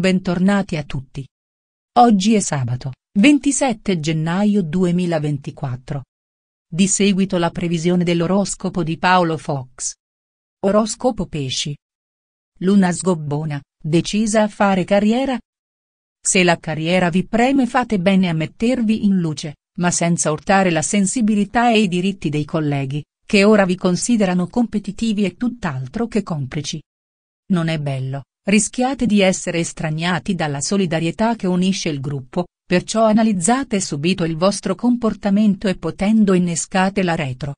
Bentornati a tutti. Oggi è sabato, 27 gennaio 2024. Di seguito la previsione dell'oroscopo di Paolo Fox. Oroscopo Pesci. Luna sgobbona, decisa a fare carriera? Se la carriera vi preme fate bene a mettervi in luce, ma senza urtare la sensibilità e i diritti dei colleghi, che ora vi considerano competitivi e tutt'altro che complici. Non è bello, Rischiate di essere estraniati dalla solidarietà che unisce il gruppo, perciò analizzate subito il vostro comportamento e potendo innescate la retro.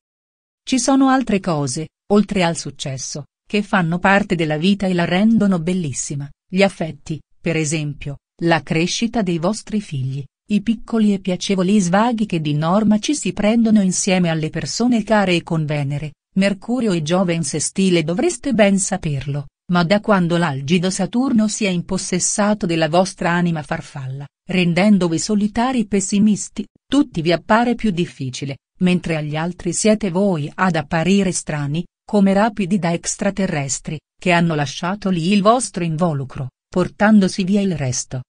Ci sono altre cose, oltre al successo, che fanno parte della vita e la rendono bellissima, gli affetti, per esempio, la crescita dei vostri figli, i piccoli e piacevoli svaghi che di norma ci si prendono insieme alle persone care e con Venere, Mercurio e Giove in sestile dovreste ben saperlo. Ma da quando l'algido Saturno si è impossessato della vostra anima farfalla, rendendovi solitari pessimisti, tutti vi appare più difficile, mentre agli altri siete voi ad apparire strani, come rapidi da extraterrestri, che hanno lasciato lì il vostro involucro, portandosi via il resto.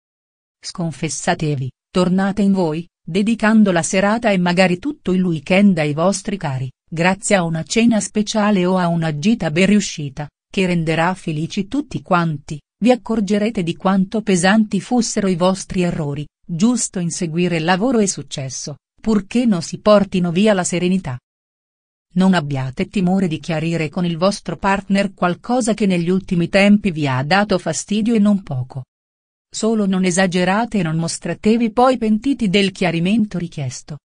Sconfessatevi, tornate in voi, dedicando la serata e magari tutto il weekend ai vostri cari, grazie a una cena speciale o a una gita ben riuscita, che renderà felici tutti quanti, vi accorgerete di quanto pesanti fossero i vostri errori, giusto inseguire lavoro e successo, purché non si portino via la serenità. Non abbiate timore di chiarire con il vostro partner qualcosa che negli ultimi tempi vi ha dato fastidio e non poco. Solo non esagerate e non mostratevi poi pentiti del chiarimento richiesto.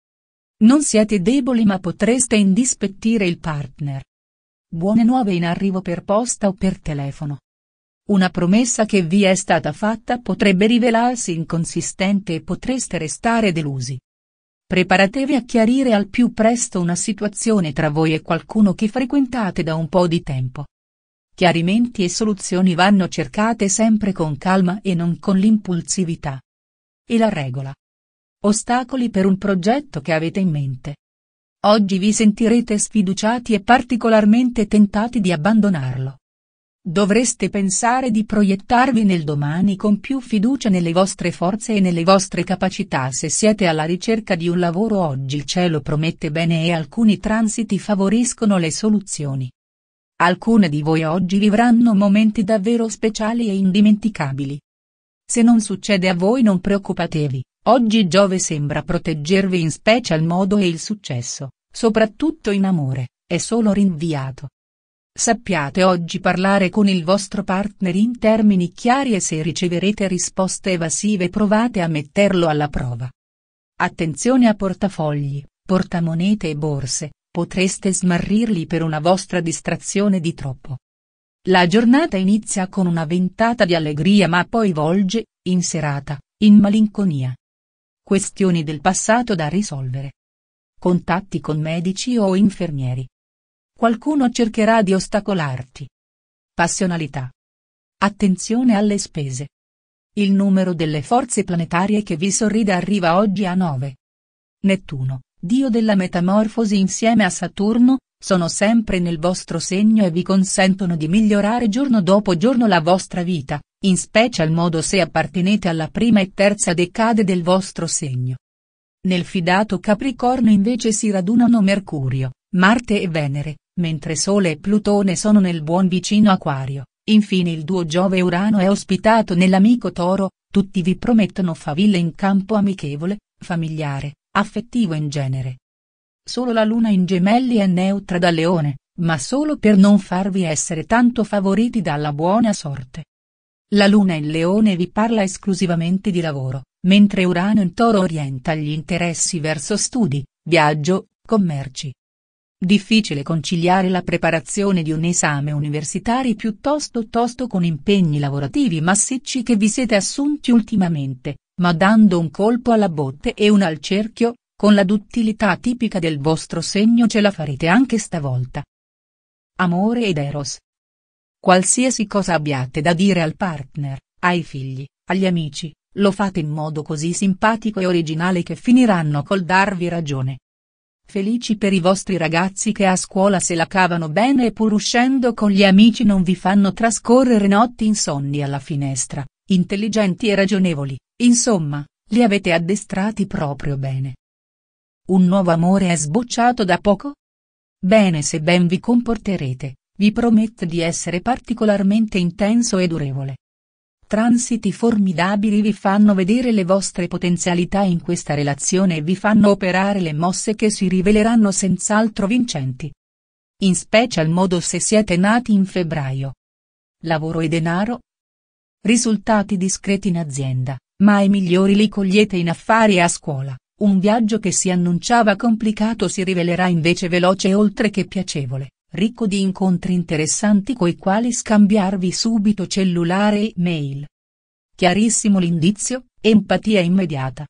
Non siete deboli ma potreste indispettire il partner, Buone nuove in arrivo per posta o per telefono. Una promessa che vi è stata fatta potrebbe rivelarsi inconsistente e potreste restare delusi. Preparatevi a chiarire al più presto una situazione tra voi e qualcuno che frequentate da un po' di tempo. Chiarimenti e soluzioni vanno cercate sempre con calma e non con l'impulsività. E la regola. Ostacoli per un progetto che avete in mente. Oggi vi sentirete sfiduciati e particolarmente tentati di abbandonarlo. Dovreste pensare di proiettarvi nel domani con più fiducia nelle vostre forze e nelle vostre capacità se siete alla ricerca di un lavoro oggi il cielo promette bene e alcuni transiti favoriscono le soluzioni. Alcune di voi oggi vivranno momenti davvero speciali e indimenticabili. Se non succede a voi non preoccupatevi, oggi Giove sembra proteggervi in special modo e il successo, soprattutto in amore, è solo rinviato. Sappiate oggi parlare con il vostro partner in termini chiari e se riceverete risposte evasive provate a metterlo alla prova. Attenzione a portafogli, portamonete e borse, potreste smarrirli per una vostra distrazione di troppo. La giornata inizia con una ventata di allegria ma poi volge, in serata, in malinconia. Questioni del passato da risolvere contatti con medici o infermieri. Qualcuno cercherà di ostacolarti. Passionalità. Attenzione alle spese. Il numero delle forze planetarie che vi sorride arriva oggi a 9. Nettuno, dio della metamorfosi insieme a Saturno, sono sempre nel vostro segno e vi consentono di migliorare giorno dopo giorno la vostra vita, in special modo se appartenete alla prima e terza decade del vostro segno. Nel fidato Capricorno invece si radunano Mercurio, Marte e Venere, mentre Sole e Plutone sono nel buon vicino Aquario. Infine il duo Giove-Urano è ospitato nell'amico Toro, tutti vi promettono faville in campo amichevole, familiare, affettivo in genere. Solo la Luna in gemelli è neutra da Leone, ma solo per non farvi essere tanto favoriti dalla buona sorte. La Luna in Leone vi parla esclusivamente di lavoro, mentre Urano in Toro orienta gli interessi verso studi, viaggio, commerci. Difficile conciliare la preparazione di un esame universitario piuttosto tosto con impegni lavorativi massicci che vi siete assunti ultimamente, ma dando un colpo alla botte e una al cerchio, con la duttilità tipica del vostro segno ce la farete anche stavolta. Amore ed Eros. Qualsiasi cosa abbiate da dire al partner, ai figli, agli amici, lo fate in modo così simpatico e originale che finiranno col darvi ragione. Felici per i vostri ragazzi che a scuola se la cavano bene e pur uscendo con gli amici non vi fanno trascorrere notti insonni alla finestra, intelligenti e ragionevoli, insomma, li avete addestrati proprio bene. Un nuovo amore è sbocciato da poco? Bene se ben vi comporterete, vi promette di essere particolarmente intenso e durevole. Transiti formidabili vi fanno vedere le vostre potenzialità in questa relazione e vi fanno operare le mosse che si riveleranno senz'altro vincenti. In special modo se siete nati in febbraio. Lavoro e denaro. Risultati discreti in azienda, ma i migliori li cogliete in affari e a scuola. Un viaggio che si annunciava complicato si rivelerà invece veloce oltre che piacevole ricco di incontri interessanti coi quali scambiarvi subito cellulare e mail. Chiarissimo l'indizio, empatia immediata.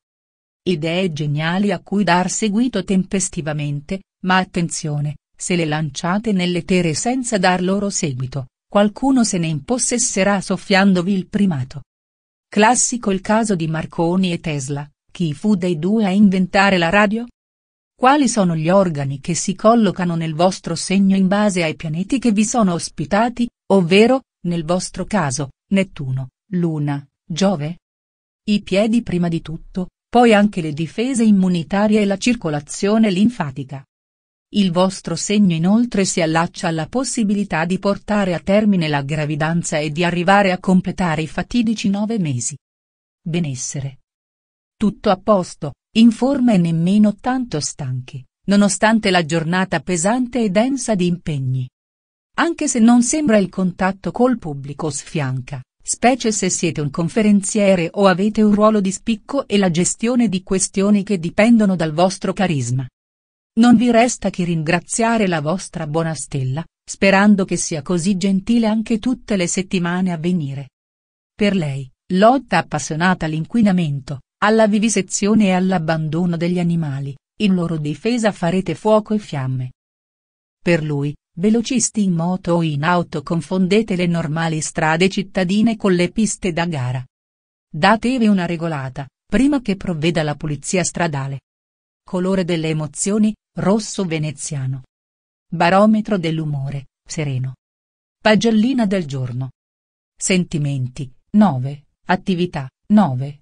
Idee geniali a cui dar seguito tempestivamente, ma attenzione, se le lanciate nelle tere senza dar loro seguito, qualcuno se ne impossesserà soffiandovi il primato. Classico il caso di Marconi e Tesla, chi fu dei due a inventare la radio? Quali sono gli organi che si collocano nel vostro segno in base ai pianeti che vi sono ospitati, ovvero, nel vostro caso, Nettuno, Luna, Giove? I piedi prima di tutto, poi anche le difese immunitarie e la circolazione linfatica. Il vostro segno inoltre si allaccia alla possibilità di portare a termine la gravidanza e di arrivare a completare i fatidici nove mesi. Benessere. Tutto a posto, in forma e nemmeno tanto stanchi, nonostante la giornata pesante e densa di impegni. Anche se non sembra il contatto col pubblico sfianca, specie se siete un conferenziere o avete un ruolo di spicco e la gestione di questioni che dipendono dal vostro carisma. Non vi resta che ringraziare la vostra buona stella, sperando che sia così gentile anche tutte le settimane a venire. Per lei, lotta appassionata all'inquinamento, alla vivisezione e all'abbandono degli animali, in loro difesa farete fuoco e fiamme. Per lui, velocisti in moto o in auto confondete le normali strade cittadine con le piste da gara. Datevi una regolata, prima che provveda la pulizia stradale. Colore delle emozioni, rosso veneziano. Barometro dell'umore, sereno. Pagellina del giorno. Sentimenti, 9, attività, 9,